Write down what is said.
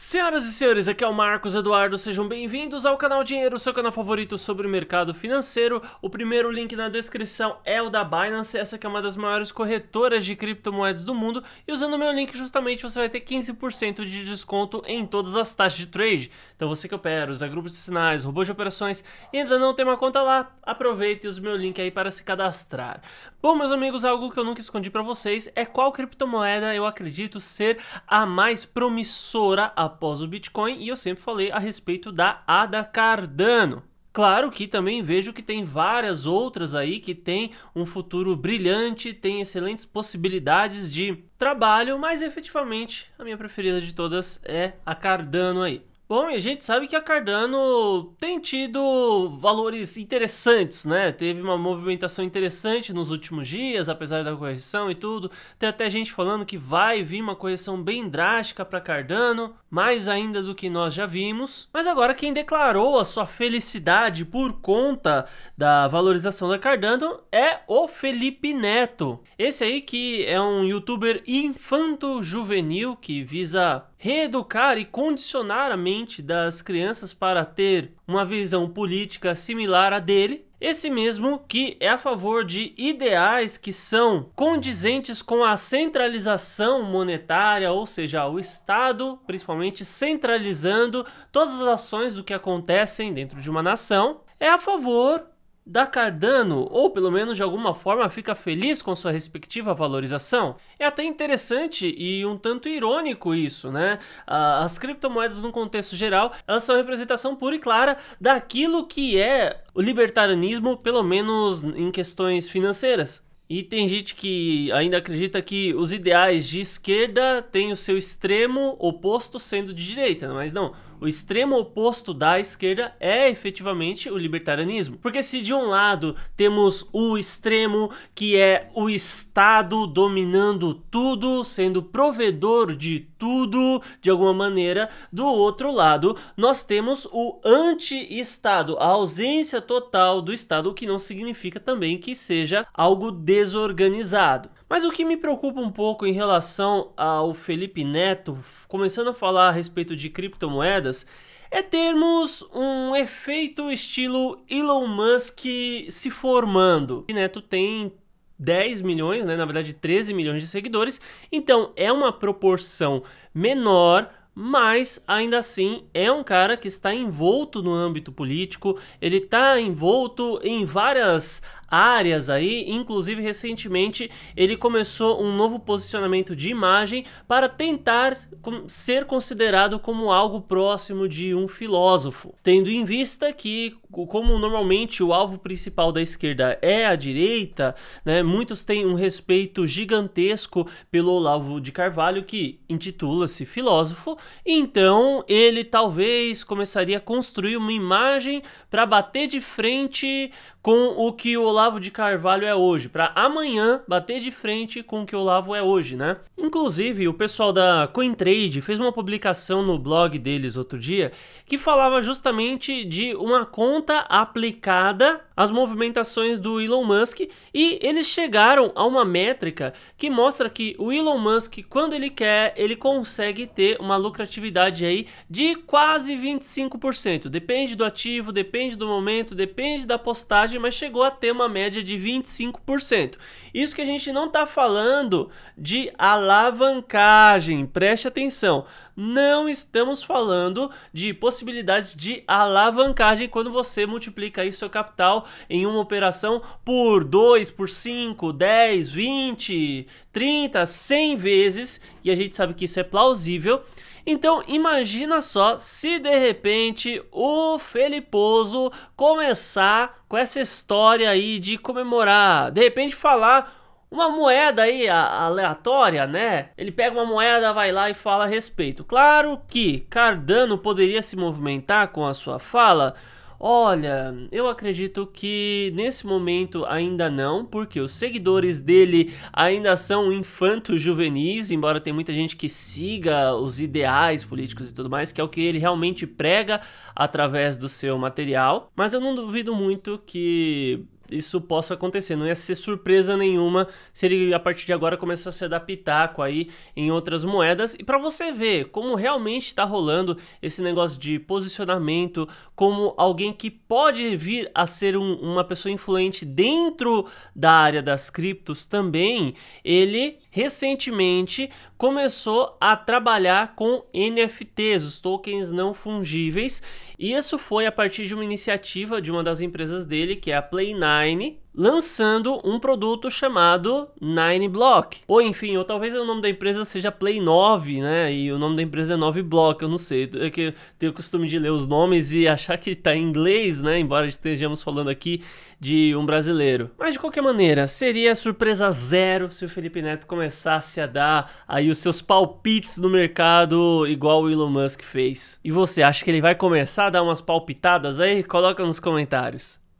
Senhoras e senhores, aqui é o Marcos Eduardo, sejam bem-vindos ao canal Dinheiro, seu canal favorito sobre o mercado financeiro. O primeiro link na descrição é o da Binance, essa que é uma das maiores corretoras de criptomoedas do mundo, e usando o meu link justamente você vai ter 15% de desconto em todas as taxas de trade. Então você que opera, usa grupos de sinais, robôs de operações e ainda não tem uma conta lá, aproveite e use o meu link aí para se cadastrar. Bom, meus amigos, algo que eu nunca escondi para vocês é qual criptomoeda eu acredito ser a mais promissora a após o Bitcoin e eu sempre falei a respeito da ADA Cardano. Claro que também vejo que tem várias outras aí que tem um futuro brilhante, tem excelentes possibilidades de trabalho, mas efetivamente a minha preferida de todas é a Cardano aí. Bom, e a gente sabe que a Cardano tem tido valores interessantes, né? Teve uma movimentação interessante nos últimos dias, apesar da correção e tudo. Tem até gente falando que vai vir uma correção bem drástica para Cardano, mais ainda do que nós já vimos. Mas agora quem declarou a sua felicidade por conta da valorização da Cardano é o Felipe Neto. Esse aí que é um youtuber infanto-juvenil que visa reeducar e condicionar a mente das crianças para ter uma visão política similar à dele. Esse mesmo que é a favor de ideais que são condizentes com a centralização monetária, ou seja, o Estado principalmente centralizando todas as ações do que acontecem dentro de uma nação, é a favor da Cardano, ou pelo menos de alguma forma fica feliz com sua respectiva valorização. É até interessante e um tanto irônico isso, né? As criptomoedas, num contexto geral, elas são representação pura e clara daquilo que é o libertarianismo, pelo menos em questões financeiras. E tem gente que ainda acredita que os ideais de esquerda têm o seu extremo oposto sendo de direita, mas não o extremo oposto da esquerda é efetivamente o libertarianismo. Porque se de um lado temos o extremo que é o Estado dominando tudo, sendo provedor de tudo de alguma maneira, do outro lado nós temos o anti-Estado, a ausência total do Estado, o que não significa também que seja algo desorganizado. Mas o que me preocupa um pouco em relação ao Felipe Neto começando a falar a respeito de criptomoedas é termos um efeito estilo Elon Musk se formando. E Neto tem 10 milhões, né? na verdade 13 milhões de seguidores, então é uma proporção menor mas ainda assim é um cara que está envolto no âmbito político, ele está envolto em várias áreas aí, inclusive recentemente ele começou um novo posicionamento de imagem para tentar ser considerado como algo próximo de um filósofo, tendo em vista que como normalmente o alvo principal da esquerda é a direita, né, muitos têm um respeito gigantesco pelo Olavo de Carvalho, que intitula-se filósofo, então ele talvez começaria a construir uma imagem para bater de frente com o que o Olavo Olavo de Carvalho é hoje, para amanhã bater de frente com o que o Olavo é hoje, né? Inclusive, o pessoal da CoinTrade fez uma publicação no blog deles outro dia que falava justamente de uma conta aplicada às movimentações do Elon Musk e eles chegaram a uma métrica que mostra que o Elon Musk, quando ele quer, ele consegue ter uma lucratividade aí de quase 25%. Depende do ativo, depende do momento, depende da postagem, mas chegou a ter uma uma média de 25%. Isso que a gente não está falando de alavancagem, preste atenção. Não estamos falando de possibilidades de alavancagem quando você multiplica aí seu capital em uma operação por 2, por 5, 10, 20, 30, 100 vezes, e a gente sabe que isso é plausível. Então imagina só se de repente o Feliposo começar com essa história aí de comemorar, de repente falar uma moeda aí aleatória, né? Ele pega uma moeda, vai lá e fala a respeito. Claro que Cardano poderia se movimentar com a sua fala, Olha, eu acredito que nesse momento ainda não, porque os seguidores dele ainda são infantos juvenis, embora tem muita gente que siga os ideais políticos e tudo mais, que é o que ele realmente prega através do seu material. Mas eu não duvido muito que isso possa acontecer. Não ia ser surpresa nenhuma se ele a partir de agora começar a se adaptar com aí em outras moedas. E para você ver como realmente está rolando esse negócio de posicionamento, como alguém que pode vir a ser um, uma pessoa influente dentro da área das criptos também, ele recentemente começou a trabalhar com NFTs, os tokens não fungíveis, e isso foi a partir de uma iniciativa de uma das empresas dele, que é a Play9, lançando um produto chamado Nine Block. Ou enfim, ou talvez o nome da empresa seja Play 9, né? E o nome da empresa é 9 Block, eu não sei. É que eu tenho o costume de ler os nomes e achar que tá em inglês, né? Embora estejamos falando aqui de um brasileiro. Mas de qualquer maneira, seria surpresa zero se o Felipe Neto começasse a dar aí os seus palpites no mercado, igual o Elon Musk fez. E você acha que ele vai começar a dar umas palpitadas aí? Coloca nos comentários.